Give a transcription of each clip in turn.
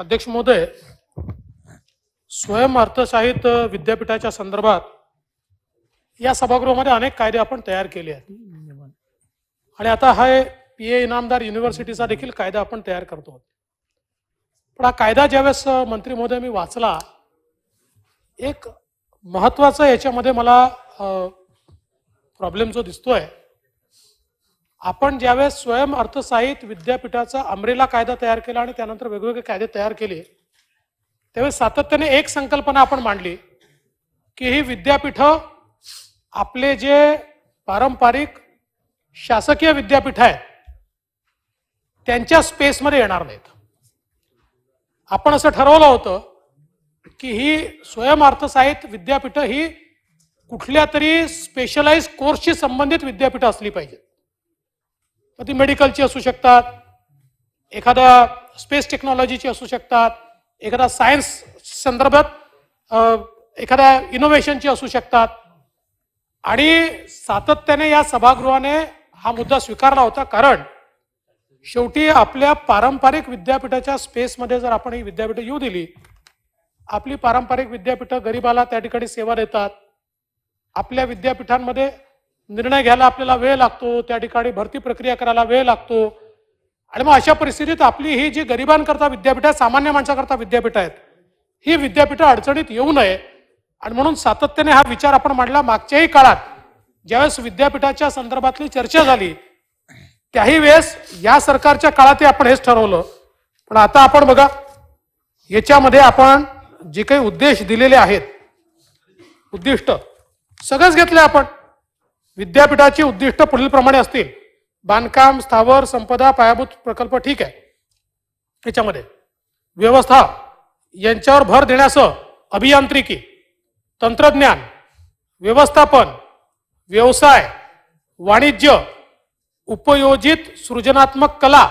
अध्यक्ष महोदय स्वयं अर्थसाहित विद्यापीठाच्या संदर्भात या सभागृहामध्ये अनेक कायदे आपण तयार केले आहेत आणि आता हा पी ए इनामदार युनिव्हर्सिटीचा देखील कायदा आपण तयार करतो पण हा कायदा ज्यावेळेस मंत्री महोदय मी वाचला एक महत्वाचा याच्यामध्ये मला प्रॉब्लेम जो दिसतोय आपण ज्यावेळेस स्वयं अर्थसाहित विद्यापीठाचा अमरेला कायदा तयार केला आणि त्यानंतर वेगवेगळे कायदे तयार केले त्यावेळेस सातत्याने एक संकल्पना आपण मांडली की ही विद्यापीठ आपले जे पारंपरिक शासकीय विद्यापीठ आहेत त्यांच्या स्पेसमध्ये येणार नाहीत आपण असं ठरवलं होतं की ही स्वयं अर्थसाहित्य विद्यापीठ ही कुठल्या तरी स्पेशलाइज कोर्सशी संबंधित विद्यापीठ असली पाहिजे मग ती मेडिकलची असू शकतात एखाद्या स्पेस टेक्नॉलॉजीची असू शकतात एखादा सायन्स संदर्भात एखाद्या इनोव्हेशनची असू शकतात आणि सातत्याने या सभागृहाने हा मुद्दा स्वीकारला होता कारण शेवटी आपल्या पारंपरिक विद्यापीठाच्या स्पेसमध्ये जर आपण ही विद्यापीठं येऊ दिली आपली पारंपरिक विद्यापीठं गरिबाला त्या ठिकाणी सेवा देतात आपल्या विद्यापीठांमध्ये निर्णय घ्यायला आपल्याला वेळ लागतो त्या ठिकाणी भरती प्रक्रिया करायला वेळ लागतो आणि मग अशा परिस्थितीत आपली ही जी गरिबांकरता विद्यापीठ आहे सामान्य माणसाकरता विद्यापीठ आहेत ही विद्यापीठं अडचणीत येऊ नये आणि म्हणून सातत्याने हा विचार आपण मांडला मागच्याही काळात ज्यावेळेस विद्यापीठाच्या संदर्भातली चर्चा झाली त्याही वेळेस या सरकारच्या काळातही आपण हेच ठरवलं पण आता आपण बघा याच्यामध्ये आपण जे काही उद्देश दिलेले आहेत उद्दिष्ट सगळंच घेतलं आपण विद्यापीठाची उद्दिष्ट पुढील प्रमाणे असतील बांधकाम स्थावर संपदा पायाभूत प्रकल्प ठीक आहे याच्यामध्ये व्यवस्था यांच्यावर भर देण्यासह अभियांत्रिकी तंत्रज्ञान व्यवस्थापन व्यवसाय वाणिज्य उपयोजित सृजनात्मक कला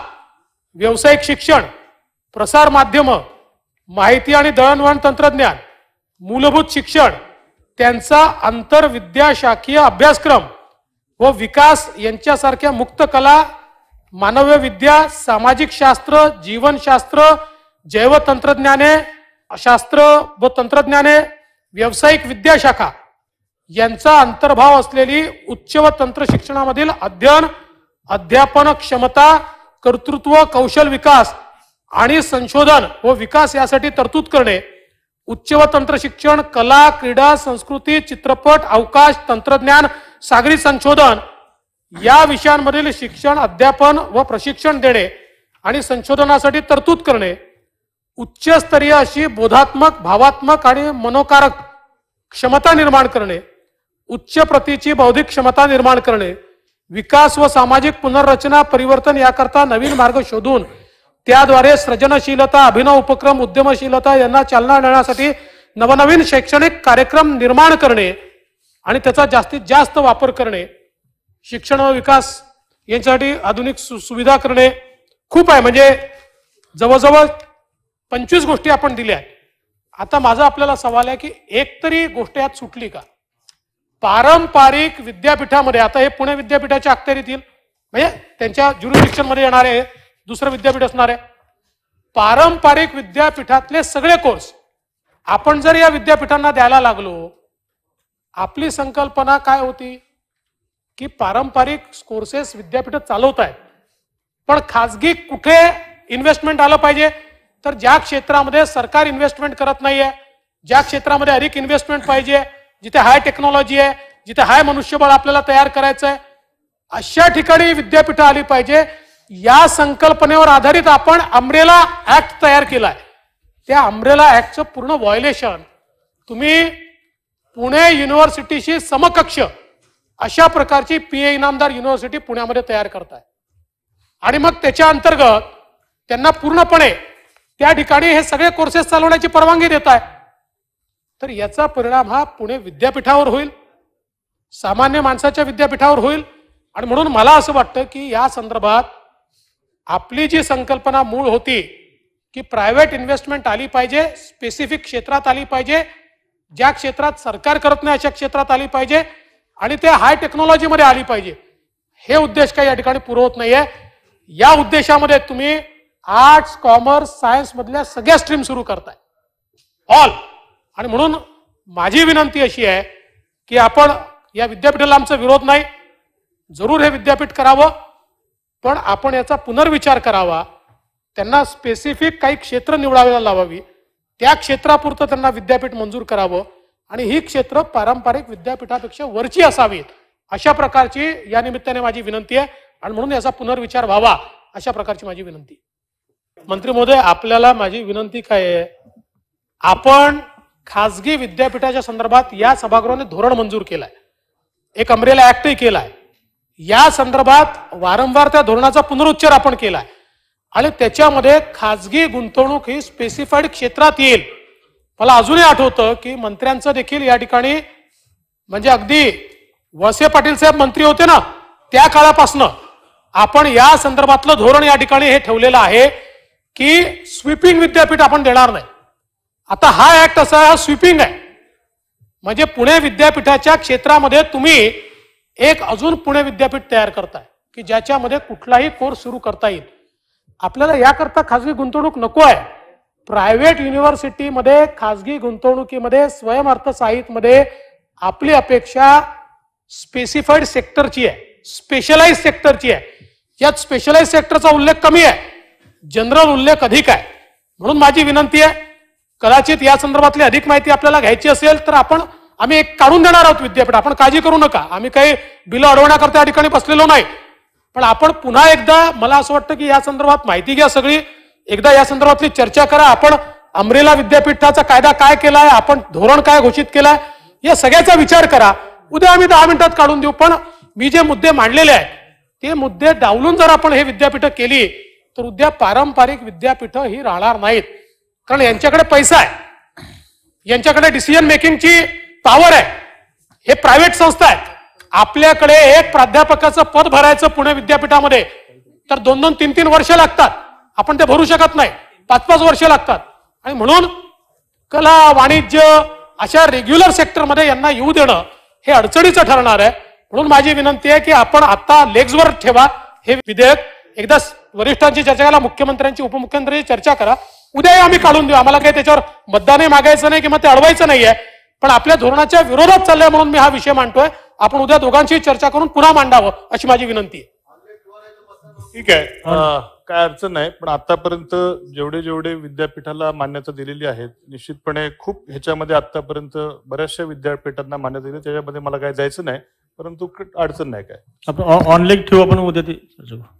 व्यावसायिक शिक्षण प्रसार माध्यम माहिती आणि दळणवळण तंत्रज्ञान मूलभूत शिक्षण त्यांचा आंतरविद्याशाखीय अभ्यासक्रम व हो, विकास यांच्यासारख्या मुक्त कला मानव्य विद्या सामाजिक शास्त्र जीवनशास्त्र जैवतंत्रज्ञाने शास्त्र व तंत्रज्ञाने व्यावसायिक विद्याशाखा यांचा अंतर्भाव असलेली उच्च व तंत्र शिक्षणामधील अध्ययन अध्यापन क्षमता कर्तृत्व कौशल विकास आणि संशोधन व विकास यासाठी तरतूद करणे उच्च व तंत्र शिक्षण कला क्रीडा संस्कृती चित्रपट अवकाश तंत्रज्ञान सागरी संशोधन या विषयांमधील शिक्षण अध्यापन व प्रशिक्षण देणे आणि संशोधनासाठी तरतूद करणे उच्चस्तरीय अशी बोधात्मक भावात्मक आणि मनोकारक क्षमता निर्माण करणे उच्च प्रतीची बौद्धिक क्षमता निर्माण करणे विकास व सामाजिक पुनर्रचना परिवर्तन याकरता नवीन मार्ग शोधून त्याद्वारे सृजनशीलता अभिनव उपक्रम उद्यमशीलता यांना चालना देण्यासाठी नवनवीन शैक्षणिक कार्यक्रम निर्माण करणे आणि त्याचा जास्तीत जास्त वापर करणे शिक्षण व विकास यांच्यासाठी आधुनिक सुविधा करणे खूप आहे म्हणजे जवळजवळ पंचवीस गोष्टी आपण दिल्या आता माझा आपल्याला सवाल आहे की एक तरी गोष्ट यात सुटली का पारंपरिक विद्यापीठामध्ये आता हे पुणे विद्यापीठाच्या अखत्यारीतील म्हणजे त्यांच्या ज्युरिस्डिक्शनमध्ये येणार येणारे दुसरं विद्यापीठ असणार आहे पारंपरिक विद्यापीठातले सगळे कोर्स आपण जर या विद्यापीठांना द्यायला लागलो आपली संकल्पना काय होती की पारंपरिक कोर्सेस विद्यापीठ चालवत आहेत पण खाजगी कुठे इन्व्हेस्टमेंट आलं पाहिजे तर ज्या क्षेत्रामध्ये सरकार इन्व्हेस्टमेंट करत नाहीये ज्या क्षेत्रामध्ये अधिक इन्व्हेस्टमेंट पाहिजे जिथे हाय टेक्नॉलॉजी आहे जिथे हाय मनुष्यबळ आपल्याला तयार करायचं आहे अशा ठिकाणी विद्यापीठ आली पाहिजे या संकल्पनेवर आधारित आपण अम्ब्रेला ऍक्ट तयार केलाय त्या अमरेला ऍक्टचं पूर्ण व्हायलेशन तुम्ही पुणे युनिव्हर्सिटीशी समकक्ष अशा प्रकारची पी ए इनामदार युनिव्हर्सिटी पुण्यामध्ये तयार करत आहे आणि मग त्याच्या अंतर्गत त्यांना पूर्णपणे त्या ठिकाणी हे सगळे कोर्सेस चालवण्याची परवानगी देत आहे तर याचा परिणाम हा पुणे विद्यापीठावर होईल सामान्य माणसाच्या विद्यापीठावर होईल आणि म्हणून मला असं वाटतं की या संदर्भात आपली जी संकल्पना मूळ होती की प्रायव्हेट इन्व्हेस्टमेंट आली पाहिजे स्पेसिफिक क्षेत्रात आली पाहिजे ज्या क्षेत्रात सरकार करत नाही अशा क्षेत्रात आली पाहिजे आणि ते हाय टेक्नॉलॉजीमध्ये आली पाहिजे हे उद्देश काही या ठिकाणी पुरवत नाहीये या उद्देशामध्ये तुम्ही आर्ट्स कॉमर्स सायन्स मधल्या सगळ्या स्ट्रीम सुरू करताय ऑल आणि म्हणून माझी विनंती अशी आहे की आपण या विद्यापीठाला आमचा विरोध नाही जरूर हे विद्यापीठ करावं पण आपण याचा पुनर्विचार करावा त्यांना स्पेसिफिक काही क्षेत्र निवडायला लावावी त्या क्षेत्रापुरतं त्यांना विद्यापीठ मंजूर करावं आणि ही क्षेत्र पारंपरिक विद्यापीठापेक्षा वरची असावीत अशा प्रकारची या निमित्ताने माझी विनंती आहे आणि म्हणून याचा पुनर्विचार व्हावा अशा प्रकारची माझी विनंती मंत्री महोदय आपल्याला माझी विनंती काय आहे आपण खाजगी विद्यापीठाच्या संदर्भात या सभागृहाने धोरण मंजूर केलंय एक अमरेला ऍक्टही केलाय या संदर्भात वारंवार त्या धोरणाचा पुनरुच्चार आपण केलाय आणि त्याच्यामध्ये खाजगी गुंतवणूक ही स्पेसिफाईड क्षेत्रात येईल मला अजूनही आठवतं की मंत्र्यांचं देखील या ठिकाणी म्हणजे अगदी वसे पाटील साहेब मंत्री होते ना त्या काळापासून आपण या संदर्भातलं धोरण या ठिकाणी हे ठेवलेलं आहे की स्वीपिंग विद्यापीठ आपण देणार नाही आता हा ऍक्ट असा हा स्वीपिंग आहे म्हणजे पुणे विद्यापीठाच्या क्षेत्रामध्ये तुम्ही एक अजून पुणे विद्यापीठ तयार करताय की ज्याच्यामध्ये कुठलाही कोर्स सुरू करता येईल आपल्याला याकरता खाजगी गुंतवणूक नको आहे प्रायव्हेट युनिव्हर्सिटीमध्ये खाजगी गुंतवणुकीमध्ये स्वयं मध्ये आपली अपेक्षा स्पेसिफाईड सेक्टरची आहे स्पेशलाइज सेक्टरची आहे यात स्पेशलाइज सेक्टरचा उल्लेख कमी आहे जनरल उल्लेख अधिक आहे म्हणून माझी विनंती आहे कदाचित या संदर्भातली अधिक माहिती आपल्याला घ्यायची असेल तर आपण आम्ही एक काढून देणार आहोत विद्यापीठ आपण काळजी करू नका आम्ही काही बिलं अडवण्याकरता या ठिकाणी बसलेलो नाही पण आपण पुन्हा एकदा मला असं वाटतं की या संदर्भात माहिती घ्या सगळी एकदा या संदर्भातली चर्चा करा आपण अमरेला विद्यापीठाचा कायदा काय केलाय आपण धोरण काय घोषित केलाय या सगळ्याचा विचार करा उद्या आम्ही दहा मिनिटात काढून देऊ पण मी जे मुद्दे मांडलेले आहेत ते मुद्दे डावलून जर आपण हे विद्यापीठ केली तर उद्या पारंपरिक विद्यापीठ ही राहणार नाहीत कारण यांच्याकडे पैसा आहे यांच्याकडे डिसिजन मेकिंगची पॉवर आहे हे प्रायव्हेट संस्था आहेत आपल्याकडे एक प्राध्यापकाचं पद भरायचं पुणे विद्यापीठामध्ये तर दोन दोन तीन तीन वर्ष लागतात आपण ते भरू शकत नाही पाच पाच वर्ष लागतात आणि म्हणून कला वाणिज्य अशा रेग्युलर सेक्टरमध्ये यांना येऊ देणं हे अडचणीचं ठरणार आहे म्हणून माझी विनंती आहे की आपण आता लेग्सवर ठेवा हे विधेयक एकदा वरिष्ठांची चर्चा करा मुख्यमंत्र्यांची उपमुख्यमंत्र्यांची चर्चा करा उद्याही आम्ही काढून देऊ आम्हाला काही त्याच्यावर मतदानही मागायचं नाही किंवा ते अडवायचं नाहीये पण आपल्या धोरणाच्या विरोधात चाललंय म्हणून मी हा विषय मांडतोय आपण उद्या दोघांशी चर्चा करून पुन्हा मांडावं अशी माझी विनंती आहे ठीक आहे काय अडचण नाही पण आतापर्यंत जेवढे जेवढे विद्यापीठाला मान्यता दिलेली आहे निश्चितपणे खूप ह्याच्यामध्ये आतापर्यंत बऱ्याचशा विद्यापीठांना मान्यता दिली त्याच्यामध्ये मला काय जायचं नाही परंतु अडचण नाही काय आपण ऑनलाईन ठेवू आपण उद्या ते